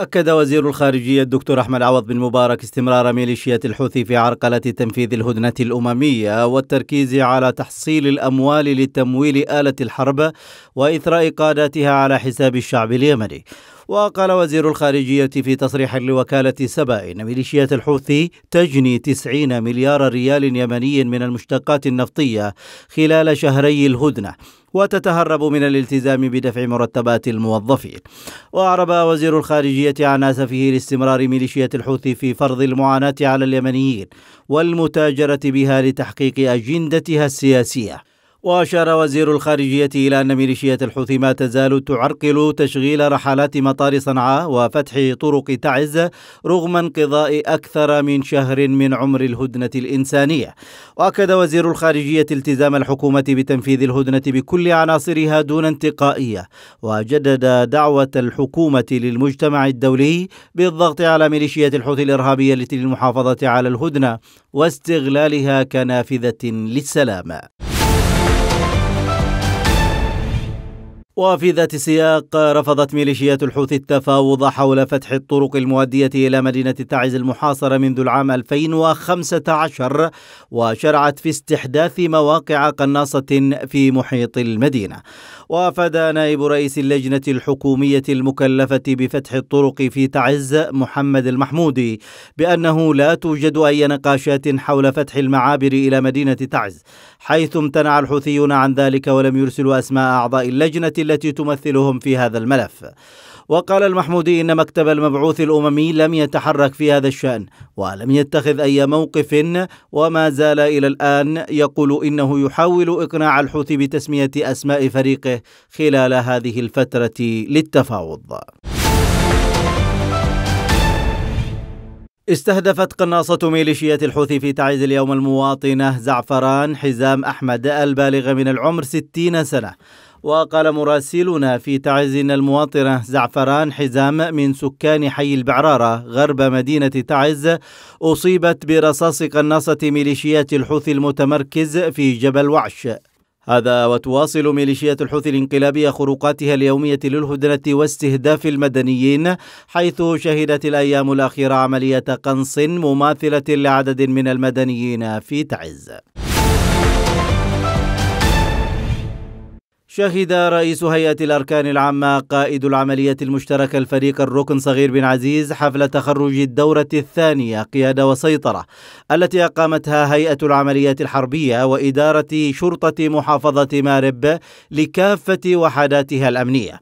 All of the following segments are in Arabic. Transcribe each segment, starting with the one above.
أكد وزير الخارجية الدكتور أحمد عوض بن مبارك استمرار ميليشيات الحوثي في عرقلة تنفيذ الهدنة الأممية والتركيز على تحصيل الأموال لتمويل آلة الحرب وإثراء قاداتها على حساب الشعب اليمني وقال وزير الخارجية في تصريح لوكالة سبا إن ميليشيات الحوثي تجني 90 مليار ريال يمني من المشتقات النفطية خلال شهري الهدنة وتتهرب من الالتزام بدفع مرتبات الموظفين وأعرب وزير الخارجية عن أسفه لاستمرار ميليشيات الحوثي في فرض المعاناة على اليمنيين والمتاجرة بها لتحقيق أجندتها السياسية وأشار وزير الخارجية إلى أن ميليشيات الحوثي ما تزال تعرقل تشغيل رحلات مطار صنعاء وفتح طرق تعز رغم انقضاء أكثر من شهر من عمر الهدنة الإنسانية وأكد وزير الخارجية التزام الحكومة بتنفيذ الهدنة بكل عناصرها دون انتقائية وجدد دعوة الحكومة للمجتمع الدولي بالضغط على ميليشيات الحوثي الإرهابية للمحافظة على الهدنة واستغلالها كنافذة للسلام وفي ذات السياق رفضت ميليشيات الحوثي التفاوض حول فتح الطرق المؤدية إلى مدينة تعز المحاصرة منذ العام 2015 وشرعت في استحداث مواقع قناصة في محيط المدينة وافاد نائب رئيس اللجنة الحكومية المكلفة بفتح الطرق في تعز محمد المحمودي بأنه لا توجد أي نقاشات حول فتح المعابر إلى مدينة تعز حيث امتنع الحوثيون عن ذلك ولم يرسلوا أسماء أعضاء اللجنة التي تمثلهم في هذا الملف وقال المحمودي إن مكتب المبعوث الأممي لم يتحرك في هذا الشأن ولم يتخذ أي موقف وما زال إلى الآن يقول إنه يحاول إقناع الحوثي بتسمية أسماء فريقه خلال هذه الفترة للتفاوض استهدفت قناصة ميليشيات الحوثي في تعز اليوم المواطنة زعفران حزام أحمد البالغ من العمر 60 سنة وقال مراسلنا في ان المواطنة زعفران حزام من سكان حي البعرارة غرب مدينة تعز أصيبت برصاص قناصة ميليشيات الحوثي المتمركز في جبل وعش هذا وتواصل ميليشيات الحوثي الانقلابية خروقاتها اليومية للهدنة واستهداف المدنيين حيث شهدت الأيام الأخيرة عملية قنص مماثلة لعدد من المدنيين في تعز شهد رئيس هيئة الأركان العامة قائد العملية المشتركة الفريق الركن صغير بن عزيز حفل تخرج الدورة الثانية قيادة وسيطرة التي أقامتها هيئة العمليات الحربية وإدارة شرطة محافظة مارب لكافة وحداتها الأمنية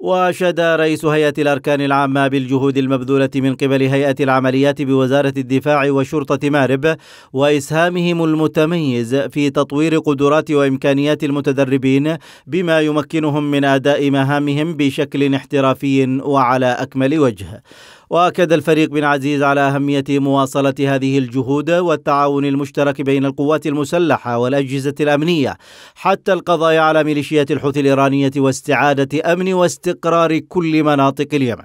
وأشاد رئيس هيئة الأركان العامة بالجهود المبذولة من قبل هيئة العمليات بوزارة الدفاع وشرطة مارب وإسهامهم المتميز في تطوير قدرات وإمكانيات المتدربين بما يمكنهم من أداء مهامهم بشكل احترافي وعلى أكمل وجه. واكد الفريق بن عزيز على اهميه مواصله هذه الجهود والتعاون المشترك بين القوات المسلحه والاجهزه الامنيه حتى القضاء على ميليشيات الحوثي الايرانيه واستعاده امن واستقرار كل مناطق اليمن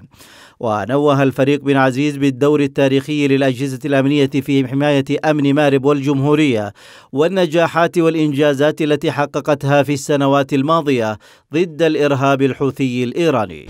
ونوه الفريق بن عزيز بالدور التاريخي للأجهزة الأمنية في حماية أمن مارب والجمهورية والنجاحات والإنجازات التي حققتها في السنوات الماضية ضد الإرهاب الحوثي الإيراني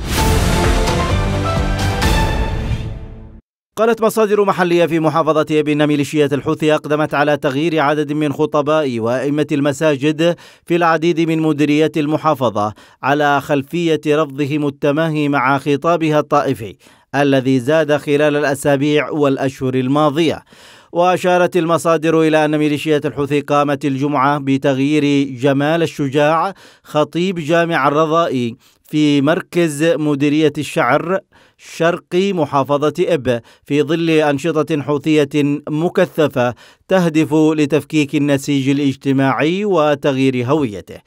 قالت مصادر محلية في محافظة أبي ميليشية الحوثي أقدمت على تغيير عدد من خطباء وأئمة المساجد في العديد من مديريات المحافظة على خلفية رفضهم التماهي مع خطابها الطائفي الذي زاد خلال الأسابيع والأشهر الماضية وأشارت المصادر إلى أن ميليشيات الحوثي قامت الجمعة بتغيير جمال الشجاع خطيب جامع الرضائي في مركز مديرية الشعر شرق محافظة إب في ظل أنشطة حوثية مكثفة تهدف لتفكيك النسيج الاجتماعي وتغيير هويته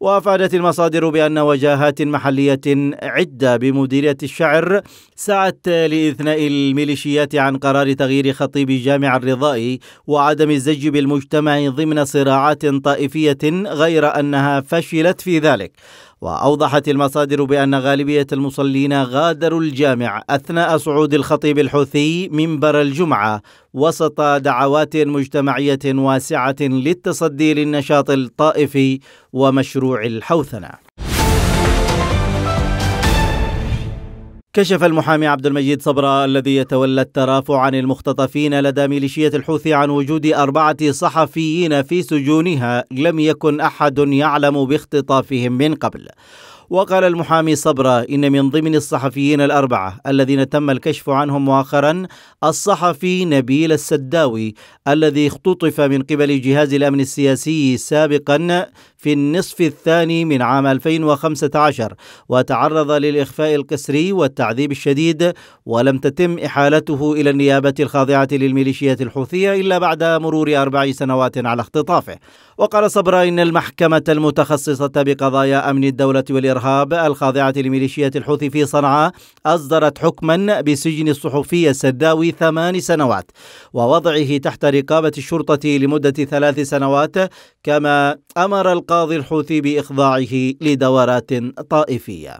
وافادت المصادر بان وجاهات محليه عده بمديريه الشعر سعت لاثناء الميليشيات عن قرار تغيير خطيب جامع الرضائي وعدم الزج بالمجتمع ضمن صراعات طائفيه غير انها فشلت في ذلك واوضحت المصادر بان غالبيه المصلين غادروا الجامع اثناء صعود الخطيب الحوثي منبر الجمعه وسط دعوات مجتمعيه واسعه للتصدي للنشاط الطائفي ومشروع الحوثنه كشف المحامي عبد المجيد صبرا الذي يتولى الترافع عن المختطفين لدى ميليشية الحوثي عن وجود أربعة صحفيين في سجونها لم يكن أحد يعلم باختطافهم من قبل وقال المحامي صبرا إن من ضمن الصحفيين الأربعة الذين تم الكشف عنهم مؤخرا الصحفي نبيل السداوي الذي اختطف من قبل جهاز الأمن السياسي سابقا في النصف الثاني من عام 2015 وتعرض للإخفاء القسري والتعذيب الشديد ولم تتم إحالته إلى النيابة الخاضعة للميليشيات الحوثية إلا بعد مرور أربع سنوات على اختطافه وقال صبرا إن المحكمة المتخصصة بقضايا أمن الدولة والإرهاب الخاضعة لميليشيات الحوثي في صنعاء أصدرت حكما بسجن الصحفي السداوي ثمان سنوات ووضعه تحت رقابة الشرطة لمدة ثلاث سنوات كما أمر القاضي الحوثي بإخضاعه لدورات طائفية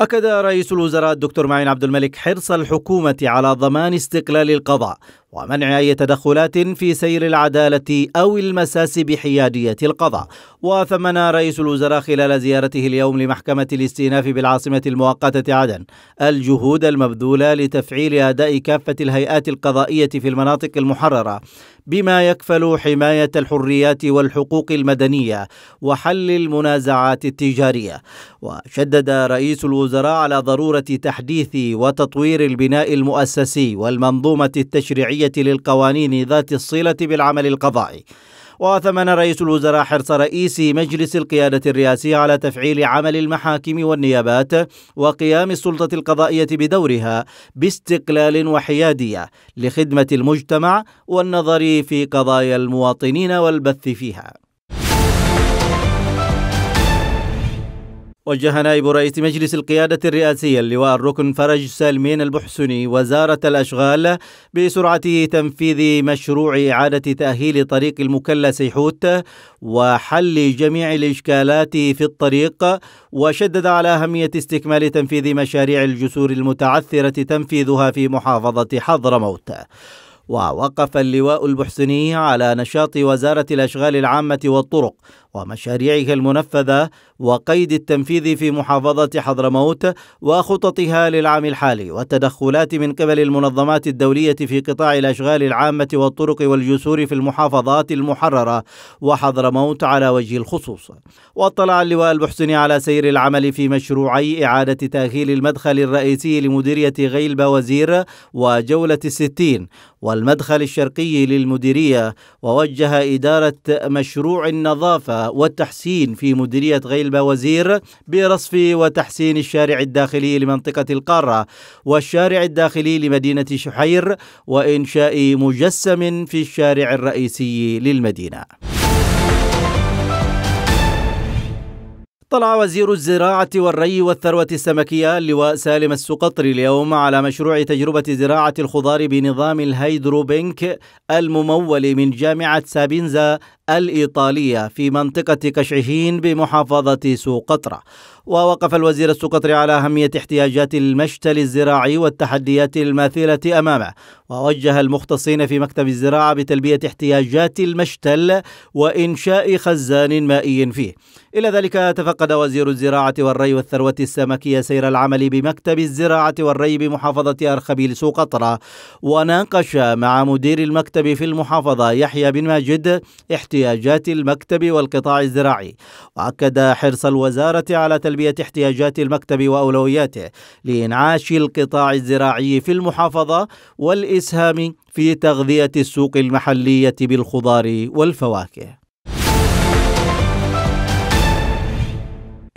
أكد رئيس الوزراء الدكتور معين عبد الملك حرص الحكومة على ضمان استقلال القضاء ومنع أي تدخلات في سير العدالة أو المساس بحيادية القضاء وثمن رئيس الوزراء خلال زيارته اليوم لمحكمة الاستئناف بالعاصمة المؤقتة عدن الجهود المبذولة لتفعيل أداء كافة الهيئات القضائية في المناطق المحررة بما يكفل حماية الحريات والحقوق المدنية وحل المنازعات التجارية وشدد رئيس الوزراء على ضرورة تحديث وتطوير البناء المؤسسي والمنظومة التشريعية الشرعية للقوانين ذات الصلة بالعمل القضائي وثمن رئيس الوزراء حرص رئيس مجلس القيادة الرئاسي على تفعيل عمل المحاكم والنيابات وقيام السلطة القضائية بدورها باستقلال وحيادية لخدمة المجتمع والنظر في قضايا المواطنين والبث فيها وجه نائب رئيس مجلس القيادة الرئاسية اللواء الركن فرج سالمين البحسني وزارة الأشغال بسرعة تنفيذ مشروع إعادة تأهيل طريق المكلا سيحوت وحل جميع الإشكالات في الطريق وشدد على أهمية استكمال تنفيذ مشاريع الجسور المتعثرة تنفيذها في محافظة حضرموت ووقف اللواء البحسني على نشاط وزارة الأشغال العامة والطرق ومشاريعها المنفذة وقيد التنفيذ في محافظة حضرموت وخططها للعام الحالي والتدخلات من قبل المنظمات الدولية في قطاع الأشغال العامة والطرق والجسور في المحافظات المحررة وحضرموت على وجه الخصوص واطلع اللواء البحسني على سير العمل في مشروعي إعادة تأهيل المدخل الرئيسي لمديرية غيلبة وزير وجولة الستين والمدخل الشرقي للمديرية ووجه إدارة مشروع النظافة والتحسين في مديرية غيلبة وزير برصف وتحسين الشارع الداخلي لمنطقة القارة والشارع الداخلي لمدينة شحير وإنشاء مجسم في الشارع الرئيسي للمدينة طلع وزير الزراعة والري والثروة السمكية اللواء سالم السقطري اليوم على مشروع تجربة زراعة الخضار بنظام الهيدروبينك الممول من جامعة سابينزا الإيطالية في منطقة كشعهين بمحافظة سوقطرة ووقف الوزير السقطري على أهمية احتياجات المشتل الزراعي والتحديات الماثلة أمامه ووجه المختصين في مكتب الزراعة بتلبية احتياجات المشتل وإنشاء خزان مائي فيه إلى ذلك تفقد وزير الزراعة والري والثروة السمكية سير العمل بمكتب الزراعة والري بمحافظة أرخبيل سوقطرة وناقش مع مدير المكتب في المحافظة يحيى بن ماجد احتياجات احتياجات المكتب والقطاع الزراعي وأكد حرص الوزارة على تلبية احتياجات المكتب وأولوياته لإنعاش القطاع الزراعي في المحافظة والإسهام في تغذية السوق المحلية بالخضار والفواكه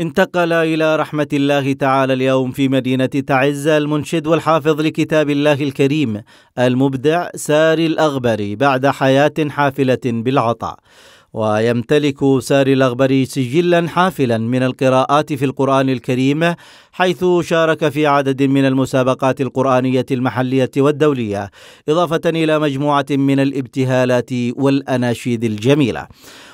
انتقل إلى رحمة الله تعالى اليوم في مدينة تعز المنشد والحافظ لكتاب الله الكريم المبدع ساري الأغبري بعد حياة حافلة بالعطاء ويمتلك ساري الأغبري سجلا حافلا من القراءات في القرآن الكريم حيث شارك في عدد من المسابقات القرآنية المحلية والدولية إضافة إلى مجموعة من الابتهالات والأناشيد الجميلة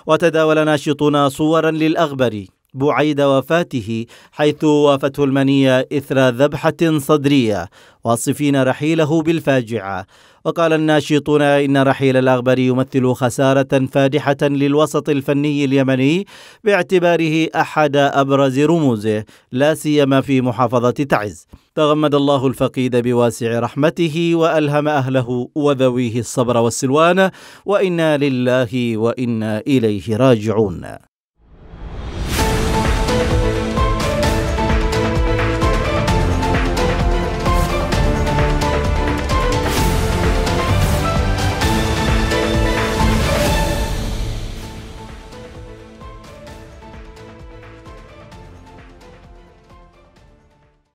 وتداول ناشطنا صورا للأغبري بعيد وفاته حيث وافته المنية إثر ذبحة صدرية واصفين رحيله بالفاجعة وقال الناشطون إن رحيل الأغبري يمثل خسارة فادحة للوسط الفني اليمني باعتباره أحد أبرز رموزه لا سيما في محافظة تعز تغمد الله الفقيد بواسع رحمته وألهم أهله وذويه الصبر والسلوان وإنا لله وإنا إليه راجعون